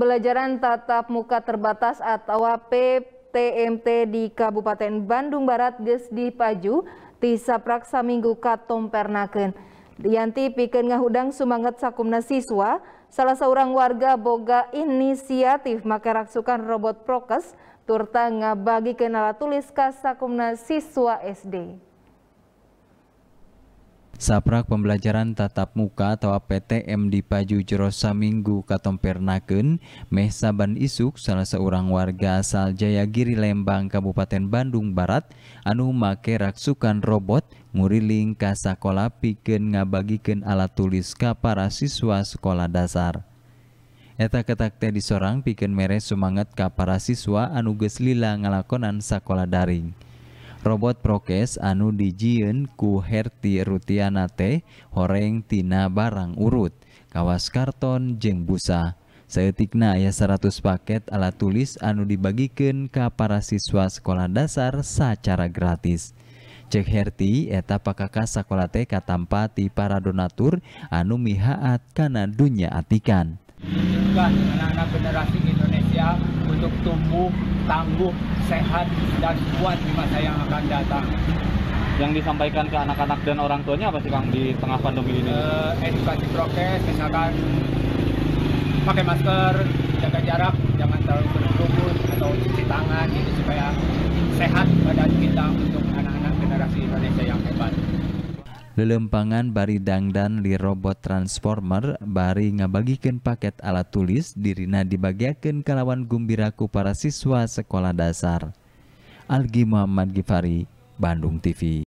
Pembelajaran tatap muka terbatas atau PTMT di Kabupaten Bandung Barat di Paju, sapraksa minggu katom pernaken. Yanti pikeun ngahudang sumanget sakumna siswa, salah seorang warga boga inisiatif make raksukan robot prokes turta ngabagi kenala tulis ka sakumna siswa SD. Saprak pembelajaran tatap muka atau PTM di Paju Jerosa Minggu Katompernaken, Meh sabban isuk salah seorang warga asal Jayagiri Lembang Kabupaten Bandung Barat, anu make raksukan robot ng lingkah sekolah piken ngabaken alat tulis ka parasisswa sekolah dasar. Eta ketakte di seorang piken mere semangat ka para siswa anuges lila ngalakonan sekolah daring. robot prokes anu dijien ku Herti Rutianate horeng tina barang urut kawas karton jeng busa Saeutikna aya 100 paket alat tulis anu dibagikan ke para siswa sekolah dasar secara gratis. Cek Herti eta pakaka sekolah teh katampati para donatur anu mihaat kana dunya atikan. anak-anak generasi Indonesia untuk tumbuh tangguh, sehat, dan kuat di masa yang akan datang. Yang disampaikan ke anak-anak dan orang tuanya apa sih Kang di tengah pandemi ini? Uh, edukasi prokes, misalkan pakai masker, jaga jarak, jangan terlalu berkerumun atau cuci tangan, ini gitu, supaya sehat badan kita untuk anak-anak generasi Indonesia yang hebat. Lelempangan bari dangdan li robot transformer bari ngabagikan paket alat tulis dirina dibagiakan kalawan gumbiraku para siswa sekolah dasar. Algi Muhammad Gifari, Bandung TV.